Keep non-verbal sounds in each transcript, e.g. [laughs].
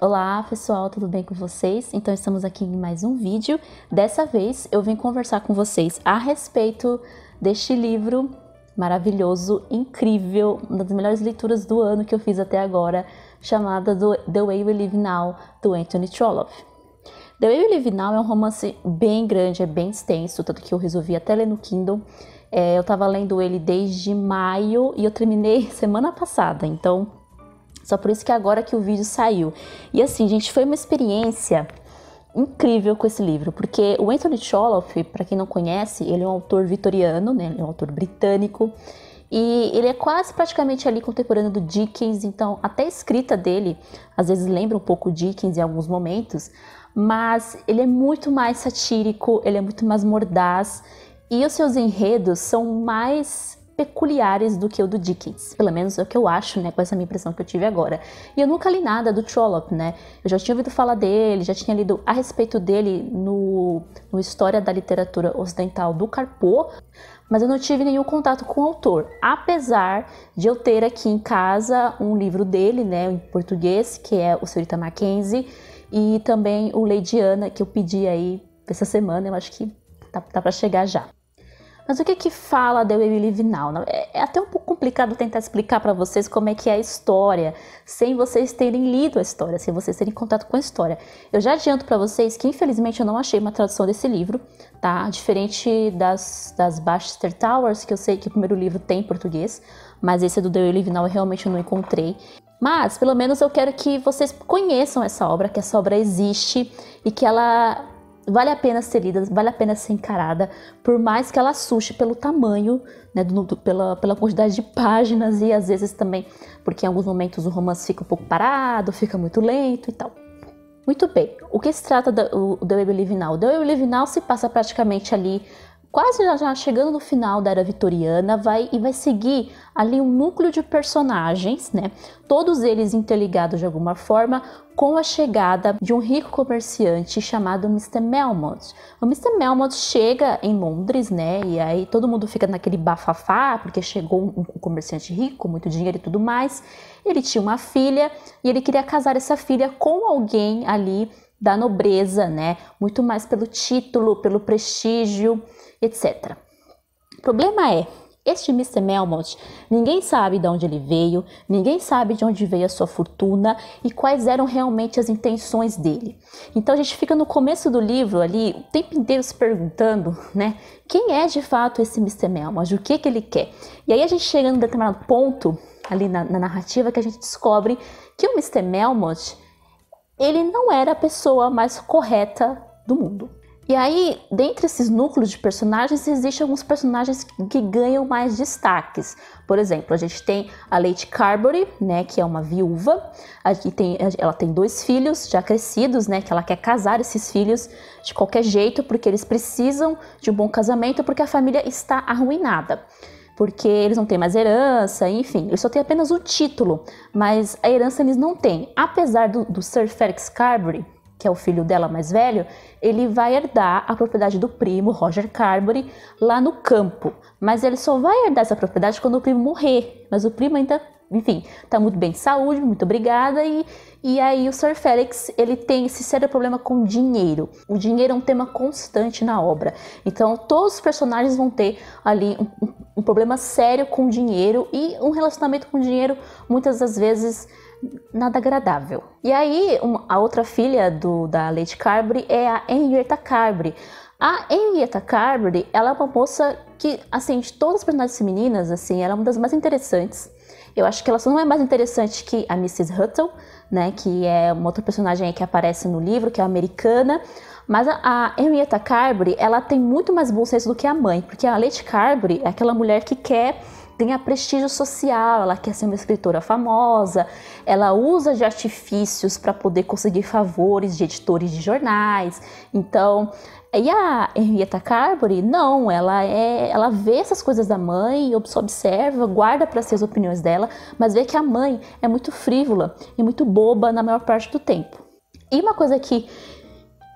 Olá pessoal, tudo bem com vocês? Então estamos aqui em mais um vídeo. Dessa vez eu vim conversar com vocês a respeito deste livro maravilhoso, incrível, uma das melhores leituras do ano que eu fiz até agora, chamada The Way We Live Now, do Anthony Trollope. The Way We Live Now é um romance bem grande, é bem extenso, tanto que eu resolvi até ler no Kindle. É, eu estava lendo ele desde maio e eu terminei [laughs] semana passada, então só por isso que agora que o vídeo saiu. E assim, gente, foi uma experiência incrível com esse livro, porque o Anthony Choloff, para quem não conhece, ele é um autor vitoriano, né? Ele é um autor britânico. E ele é quase praticamente ali contemporâneo do Dickens, então até a escrita dele às vezes lembra um pouco Dickens em alguns momentos, mas ele é muito mais satírico, ele é muito mais mordaz e os seus enredos são mais peculiares do que o do Dickens. Pelo menos é o que eu acho, né, com essa minha impressão que eu tive agora. E eu nunca li nada do Trollope, né? Eu já tinha ouvido falar dele, já tinha lido a respeito dele no, no História da Literatura Ocidental do Carpo, mas eu não tive nenhum contato com o autor, apesar de eu ter aqui em casa um livro dele, né, em português, que é O Senhorita Mackenzie, e também o Lady Anna, que eu pedi aí essa semana, eu acho que tá, tá para chegar já. Mas o que que fala The Way We Live Now? É, é até um pouco complicado tentar explicar para vocês como é que é a história, sem vocês terem lido a história, sem vocês terem contato com a história. Eu já adianto para vocês que infelizmente eu não achei uma tradução desse livro, tá? Diferente das, das Baxter Towers, que eu sei que o primeiro livro tem em português, mas esse do The Way We Live Now eu realmente não encontrei. Mas, pelo menos eu quero que vocês conheçam essa obra, que essa obra existe e que ela vale a pena ser lida, vale a pena ser encarada, por mais que ela assuste pelo tamanho, né, do, do, pela, pela quantidade de páginas e às vezes também porque em alguns momentos o romance fica um pouco parado, fica muito lento e tal. Muito bem, o que se trata do The Way We Live Now? The Way We Live Now se passa praticamente ali quase já chegando no final da era vitoriana, vai e vai seguir ali um núcleo de personagens, né? Todos eles interligados de alguma forma com a chegada de um rico comerciante chamado Mr. Melmot. O Mr. Melmot chega em Londres, né? E aí todo mundo fica naquele bafafá, porque chegou um comerciante rico, muito dinheiro e tudo mais. Ele tinha uma filha e ele queria casar essa filha com alguém ali da nobreza, né? Muito mais pelo título, pelo prestígio etc. O problema é, este Mr. Melmoth. ninguém sabe de onde ele veio, ninguém sabe de onde veio a sua fortuna e quais eram realmente as intenções dele. Então a gente fica no começo do livro ali, o tempo inteiro se perguntando, né, quem é de fato esse Mr. Melmoth? o que que ele quer? E aí a gente chega num determinado ponto ali na, na narrativa que a gente descobre que o Mr. Melmoth ele não era a pessoa mais correta do mundo. E aí, dentre esses núcleos de personagens, existem alguns personagens que ganham mais destaques. Por exemplo, a gente tem a Lady Carberry, né, que é uma viúva. Aqui tem, ela tem dois filhos já crescidos, né, que ela quer casar esses filhos de qualquer jeito, porque eles precisam de um bom casamento, porque a família está arruinada porque eles não têm mais herança, enfim, eles só têm apenas o título, mas a herança eles não têm. Apesar do, do Sir Felix Carberry, que é o filho dela mais velho, ele vai herdar a propriedade do primo, Roger Carbury lá no campo. Mas ele só vai herdar essa propriedade quando o primo morrer. Mas o primo ainda enfim, tá muito bem de saúde, muito obrigada. E, e aí o Sr. Félix, ele tem esse sério problema com dinheiro. O dinheiro é um tema constante na obra. Então todos os personagens vão ter ali um, um problema sério com dinheiro e um relacionamento com dinheiro muitas das vezes nada agradável. E aí a outra filha do, da Lady Carberry é a Henrietta Carberry. A Henrietta Carberry, ela é uma moça que, assim, de todas as personagens femininas, assim, ela é uma das mais interessantes eu acho que ela só não é mais interessante que a Mrs. Huttle, né, que é uma outra personagem que aparece no livro, que é americana, mas a, Henrietta Carbury, ela tem muito mais bom senso do que a mãe, porque a Lady Carbury é aquela mulher que quer ganha prestígio social, ela quer ser uma escritora famosa, ela usa de artifícios para poder conseguir favores de editores de jornais. Então, e a Henrietta Carbury não, ela é, ela vê essas coisas da mãe, observa, guarda para si as opiniões dela, mas vê que a mãe é muito frívola e muito boba na maior parte do tempo. E uma coisa que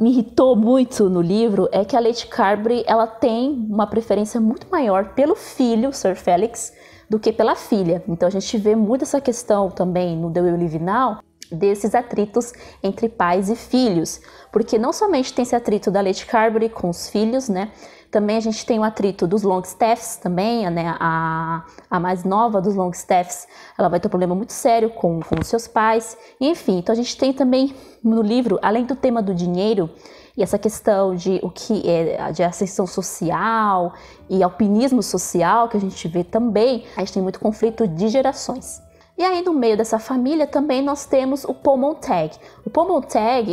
me irritou muito no livro é que a Lady Carberry ela tem uma preferência muito maior pelo filho, Sir Felix, do que pela filha. Então a gente vê muito essa questão também no The Will Live Now desses atritos entre pais e filhos, porque não somente tem esse atrito da Lady Carberry com os filhos, né? Também a gente tem o atrito dos longstaffs também, né? A, a mais nova dos longstaffs, ela vai ter um problema muito sério com, com os seus pais. Enfim, então a gente tem também no livro, além do tema do dinheiro, e essa questão de o que é de ascensão social e alpinismo social que a gente vê também, a gente tem muito conflito de gerações. E aí no meio dessa família também nós temos o Paul O Paul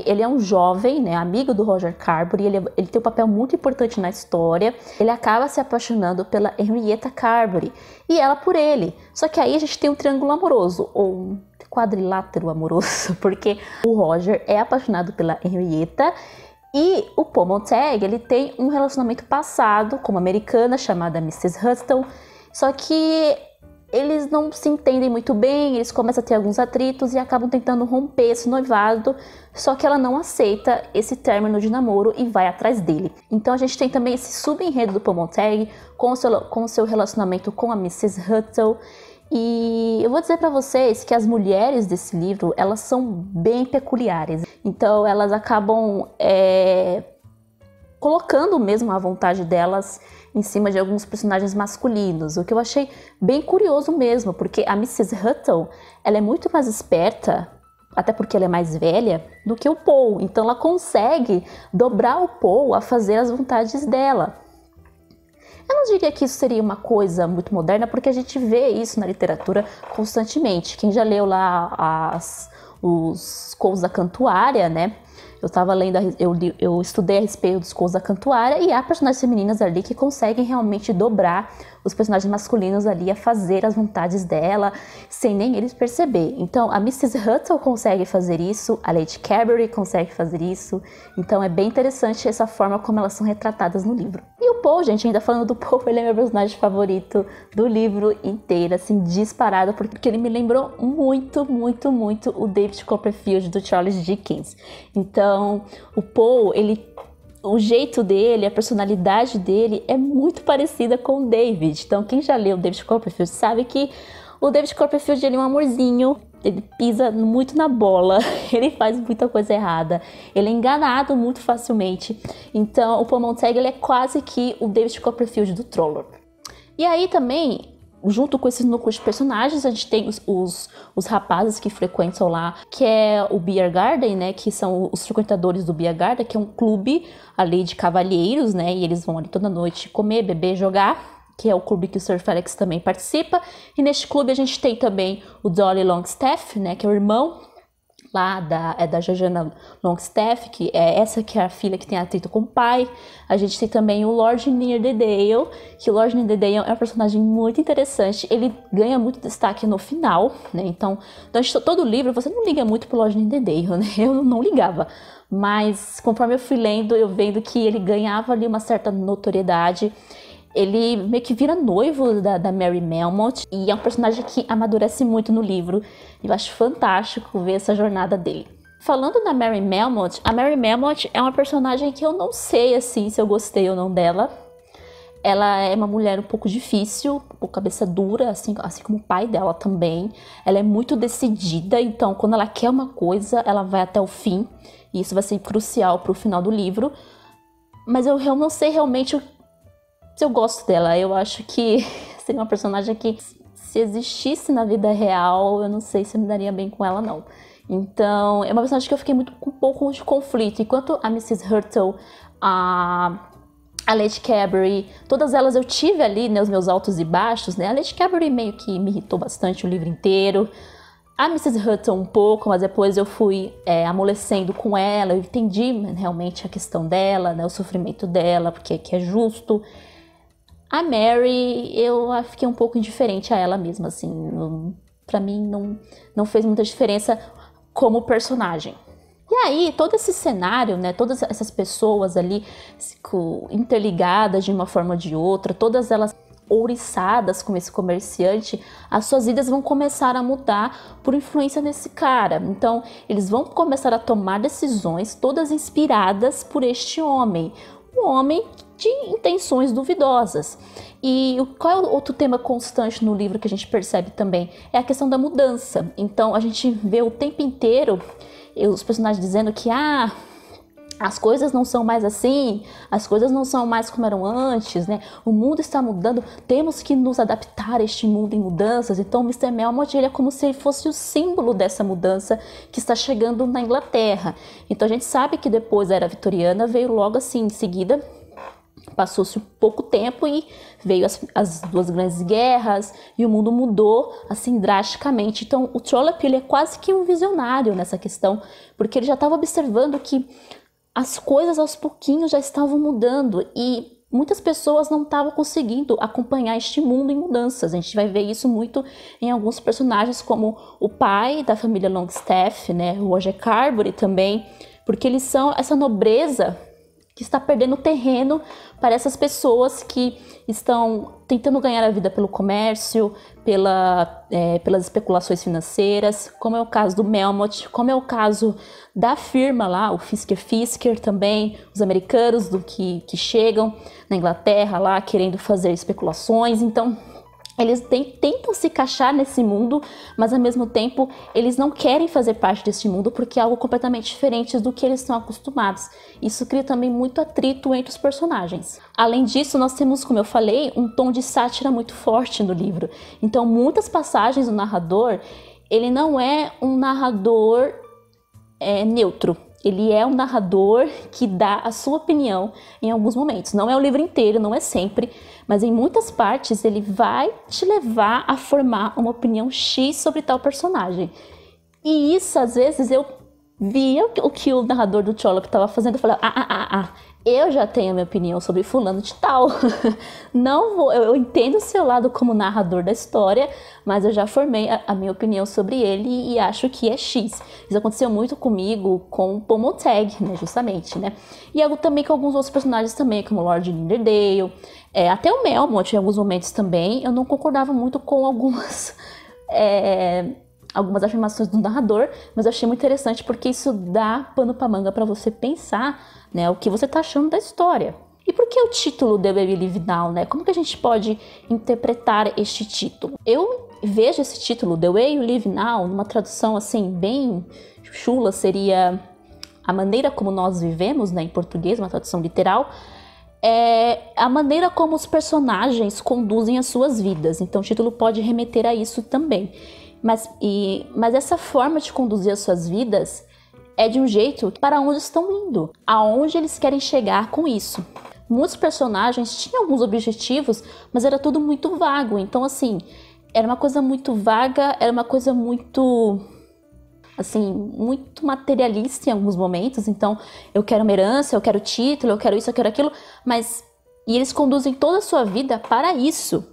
ele é um jovem, né, amigo do Roger Carbury. ele, ele tem um papel muito importante na história. Ele acaba se apaixonando pela Henrietta Carbury e ela por ele. Só que aí a gente tem um triângulo amoroso ou um quadrilátero amoroso, [laughs] porque o Roger é apaixonado pela Henrietta e o Paul ele tem um relacionamento passado com uma americana chamada Mrs. Huston, só que eles não se entendem muito bem, eles começam a ter alguns atritos e acabam tentando romper esse noivado, só que ela não aceita esse término de namoro e vai atrás dele. Então a gente tem também esse subenredo do Paul com o seu, com o seu relacionamento com a Mrs. Huttle. E eu vou dizer para vocês que as mulheres desse livro, elas são bem peculiares. Então elas acabam é colocando mesmo a vontade delas em cima de alguns personagens masculinos, o que eu achei bem curioso mesmo, porque a Mrs. Hutton, ela é muito mais esperta, até porque ela é mais velha, do que o Paul, então ela consegue dobrar o Paul a fazer as vontades dela. Eu não diria que isso seria uma coisa muito moderna, porque a gente vê isso na literatura constantemente. Quem já leu lá as, os contos da Cantuária, né? Eu estava lendo, eu, eu estudei a respeito dos contos da Cantuária e há personagens femininas ali que conseguem realmente dobrar os personagens masculinos ali a fazer as vontades dela sem nem eles perceber. Então a Mrs. Huttle consegue fazer isso, a Lady Carberry consegue fazer isso. Então é bem interessante essa forma como elas são retratadas no livro. E o Paul, gente, ainda falando do Paul, [laughs] ele é meu personagem favorito do livro inteiro, assim, disparado, porque ele me lembrou muito, muito, muito o David Copperfield do Charles Dickens. Então, o Paul, ele o jeito dele, a personalidade dele é muito parecida com o David. Então, quem já leu o David Copperfield sabe que o David Copperfield ele é um amorzinho, ele pisa muito na bola, [laughs] ele faz muita coisa errada, ele é enganado muito facilmente. Então, o Paul Montague ele é quase que o David Copperfield do Troller. E aí também junto com esses núcleos de personagens, a gente tem os, os, os, rapazes que frequentam lá, que é o Beer Garden, né? Que são os frequentadores do Beer Garden, que é um clube ali de cavalheiros, né? E eles vão ali toda noite comer, beber, jogar. Que é o clube que o Sir Felix também participa. E neste clube a gente tem também o Dolly Longstaff, né? Que é o irmão lá da, é da Georgiana Longstaff, que é essa que é a filha que tem atrito com o pai. A gente tem também o Lord Near the Dale, que o Lord Near the Dale é um personagem muito interessante. Ele ganha muito destaque no final, né? Então, durante todo o livro, você não liga muito pro Lord Near the Dale, né? [laughs] Eu não ligava. Mas conforme eu fui lendo, eu vendo que ele ganhava ali uma certa notoriedade ele meio que vira noivo da, da Mary Melmoth e é um personagem que amadurece muito no livro. Eu acho fantástico ver essa jornada dele. Falando na Mary Melmoth, a Mary Melmoth é uma personagem que eu não sei assim se eu gostei ou não dela. Ela é uma mulher um pouco difícil, um pouco cabeça dura, assim, assim como o pai dela também. Ela é muito decidida, então quando ela quer uma coisa, ela vai até o fim. E isso vai ser crucial para o final do livro. Mas eu, eu não sei realmente o eu gosto dela. Eu acho que [laughs] seria uma personagem que, se existisse na vida real, eu não sei se eu me daria bem com ela, não. Então, é uma personagem que eu fiquei muito com um pouco de conflito. Enquanto a Mrs. Hurtle, a, a Lady Carey, todas elas eu tive ali, né, os meus altos e baixos, né? A Lady Carey meio que me irritou bastante o livro inteiro. A Mrs. Hutton um pouco, mas depois eu fui é, amolecendo com ela, eu entendi né, realmente a questão dela, né, o sofrimento dela, porque que é justo. A Mary, eu fiquei um pouco indiferente a ela mesma, assim. Não, pra mim, não, não fez muita diferença como personagem. E aí, todo esse cenário, né, todas essas pessoas ali interligadas de uma forma ou de outra, todas elas ouriçadas com esse comerciante, as suas vidas vão começar a mudar por influência nesse cara. Então, eles vão começar a tomar decisões todas inspiradas por este homem. Um homem de intenções duvidosas. E qual é o outro tema constante no livro que a gente percebe também? É a questão da mudança. Então a gente vê o tempo inteiro os personagens dizendo que ah, as coisas não são mais assim, as coisas não são mais como eram antes, né? O mundo está mudando, temos que nos adaptar a este mundo em mudanças. Então, Mr. Melmot ele é como se ele fosse o símbolo dessa mudança que está chegando na Inglaterra. Então, a gente sabe que depois da era vitoriana veio logo assim em seguida Passou-se pouco tempo e veio as, as, duas grandes guerras e o mundo mudou assim drasticamente. Então o Trollope ele é quase que um visionário nessa questão, porque ele já estava observando que as coisas aos pouquinhos já estavam mudando e muitas pessoas não estavam conseguindo acompanhar este mundo em mudanças. A gente vai ver isso muito em alguns personagens, como o pai da família Longstaff, né, o Roger Carbury também, porque eles são essa nobreza que está perdendo terreno para essas pessoas que estão tentando ganhar a vida pelo comércio, pela, é, pelas especulações financeiras, como é o caso do Melmot, como é o caso da firma lá, o Fisker Fisker também, os americanos do que, que chegam na Inglaterra lá querendo fazer especulações. Então, eles tentam se encaixar nesse mundo, mas ao mesmo tempo eles não querem fazer parte desse mundo porque é algo completamente diferente do que eles estão acostumados. Isso cria também muito atrito entre os personagens. Além disso, nós temos, como eu falei, um tom de sátira muito forte no livro. Então, muitas passagens do narrador, ele não é um narrador é, neutro ele é um narrador que dá a sua opinião em alguns momentos. Não é o livro inteiro, não é sempre, mas em muitas partes ele vai te levar a formar uma opinião X sobre tal personagem. E isso, às vezes, eu via o que o narrador do Trollope estava fazendo e falava: ah, ah, ah, ah, eu já tenho a minha opinião sobre fulano de tal. [laughs] Não vou, eu entendo o seu lado como narrador da história, mas eu já formei a, a, minha opinião sobre ele e acho que é X. Isso aconteceu muito comigo com Pomotag, né, justamente, né? E algo também com alguns outros personagens também, como Lord Linderdale, é, até o Melmot em alguns momentos também, eu não concordava muito com algumas... [laughs] É, algumas afirmações do narrador, mas eu achei muito interessante porque isso dá pano para manga para você pensar, né, o que você tá achando da história. E por que o título The Baby Live Now, né? Como que a gente pode interpretar este título? Eu vejo esse título The Way You Live Now numa tradução assim bem chula seria a maneira como nós vivemos, né, em português, uma tradução literal, é a maneira como os personagens conduzem as suas vidas. Então, o título pode remeter a isso também. Mas, e, mas essa forma de conduzir as suas vidas é de um jeito para onde estão indo, aonde eles querem chegar com isso. Muitos personagens tinham alguns objetivos, mas era tudo muito vago. Então, assim, era uma coisa muito vaga, era uma coisa muito assim, muito materialista em alguns momentos. Então, eu quero uma herança, eu quero título, eu quero isso, eu quero aquilo, mas e eles conduzem toda a sua vida para isso.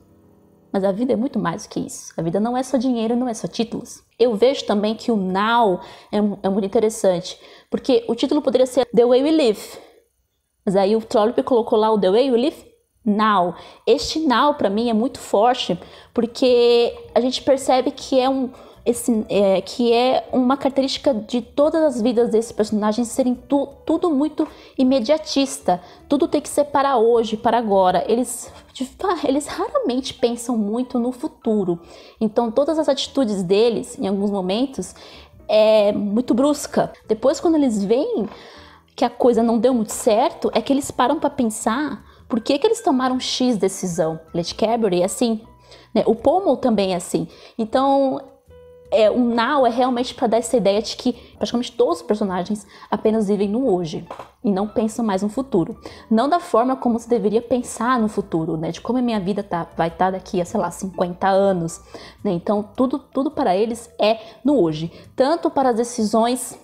Mas a vida é muito mais do que isso. A vida não é só dinheiro, não é só títulos. Eu vejo também que o now é, é muito interessante, porque o título poderia ser The Way We Live. Mas aí o Trollope colocou lá o The Way We Live now. Este now para mim é muito forte, porque a gente percebe que é um esse, é, que é uma característica de todas as vidas desses personagens serem tu, tudo muito imediatista, tudo tem que ser para hoje, para agora. Eles, eles raramente pensam muito no futuro. Então todas as atitudes deles, em alguns momentos, é muito brusca. Depois quando eles veem que a coisa não deu muito certo, é que eles param para pensar por que, que eles tomaram X decisão. Let's Cadbury, é assim, né? O Pommel também é assim. Então, é, o now é realmente para dar essa ideia de que praticamente todos os personagens apenas vivem no hoje e não pensam mais no futuro. Não da forma como se deveria pensar no futuro, né? De como a minha vida tá, vai estar tá daqui a, sei lá, 50 anos. Né? Então, tudo, tudo para eles é no hoje. Tanto para as decisões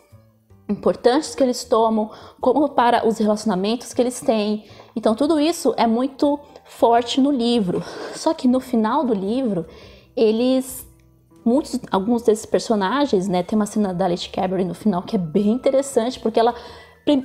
importantes que eles tomam, como para os relacionamentos que eles têm. Então, tudo isso é muito forte no livro. Só que no final do livro, eles Muitos, alguns desses personagens, né? Tem uma cena da Lady Cabri no final que é bem interessante, porque ela,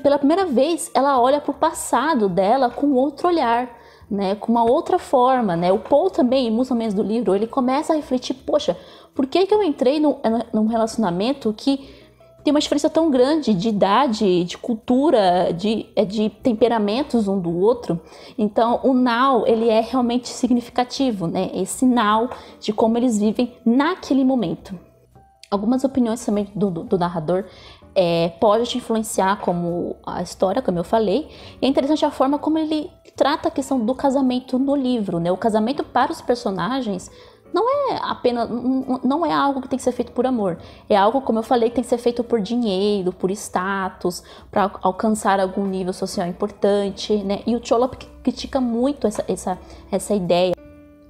pela primeira vez, ela olha para o passado dela com outro olhar, né? Com uma outra forma, né? O Paul também, muito menos do livro, ele começa a refletir, poxa, por que, que eu entrei no num relacionamento que tem uma diferença tão grande de idade, de cultura, de, é, de temperamentos um do outro. Então, o now, ele é realmente significativo, né? Esse now de como eles vivem naquele momento. Algumas opiniões também do, do, do narrador é, pode te influenciar como a história, como eu falei. E é interessante a forma como ele trata a questão do casamento no livro, né? O casamento para os personagens não é apenas não é algo que tem que ser feito por amor. É algo, como eu falei, que tem que ser feito por dinheiro, por status, para alcançar algum nível social importante, né? E o Cholop critica muito essa, essa, essa ideia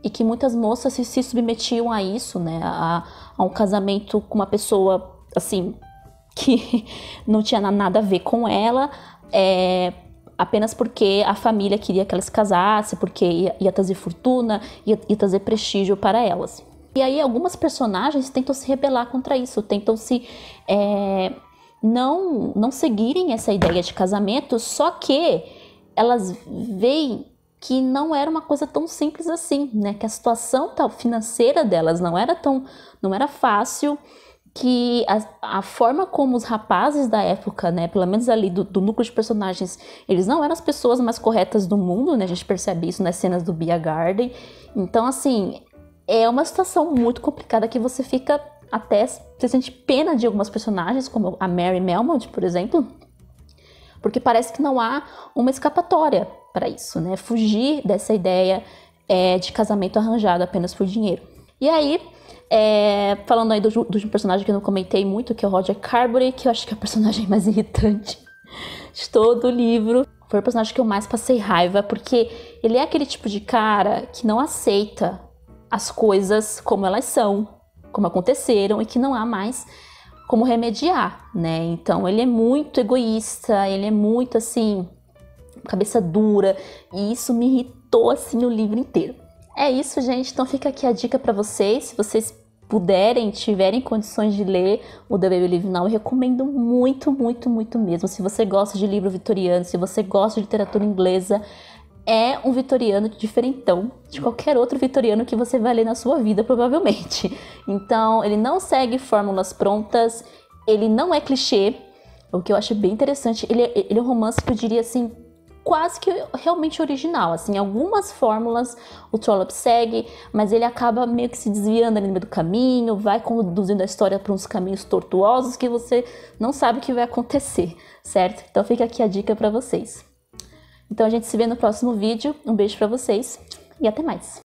e que muitas moças se, se submetiam a isso, né? A, a um casamento com uma pessoa assim [laughs] que não tinha nada a ver com ela, é, apenas porque a família queria que ela se casasse, porque ia, ia trazer fortuna, ia, ia trazer prestígio para elas. E aí algumas personagens tentam se rebelar contra isso, tentam se é, não não seguirem essa ideia de casamento, só que elas veem que não era uma coisa tão simples assim, né? Que a situação tal financeira delas não era tão não era fácil que a, a, forma como os rapazes da época, né, pelo menos ali do, do, núcleo de personagens, eles não eram as pessoas mais corretas do mundo, né, a gente percebe isso nas cenas do Bia Garden. Então, assim, é uma situação muito complicada que você fica até, você sente pena de algumas personagens, como a Mary Melmont, por exemplo, porque parece que não há uma escapatória para isso, né, fugir dessa ideia é, de casamento arranjado apenas por dinheiro. E aí, é, falando aí dos do, personagens que eu não comentei muito, que é o Roger Carbury que eu acho que é o personagem [laughs] mais irritante de todo o livro. Foi o personagem que eu mais passei raiva, porque ele é aquele tipo de cara que não aceita as coisas como elas são, como aconteceram e que não há mais como remediar, né? Então ele é muito egoísta, ele é muito assim, cabeça dura, e isso me irritou assim o livro inteiro. É isso, gente. Então fica aqui a dica para vocês. Se vocês puderem, tiverem condições de ler o The Baby Live Now, eu recomendo muito, muito, muito mesmo. Se você gosta de livro vitoriano, se você gosta de literatura inglesa, é um vitoriano diferentão de qualquer outro vitoriano que você vai ler na sua vida, provavelmente. Então, ele não segue fórmulas prontas, ele não é clichê, o que eu acho bem interessante. Ele, é, ele é um romance que eu diria assim, quase que realmente original. Assim, algumas fórmulas o Trollope segue, mas ele acaba meio que se desviando ali no meio do caminho, vai conduzindo a história para uns caminhos tortuosos que você não sabe o que vai acontecer, certo? Então fica aqui a dica para vocês. Então a gente se vê no próximo vídeo. Um beijo para vocês e até mais.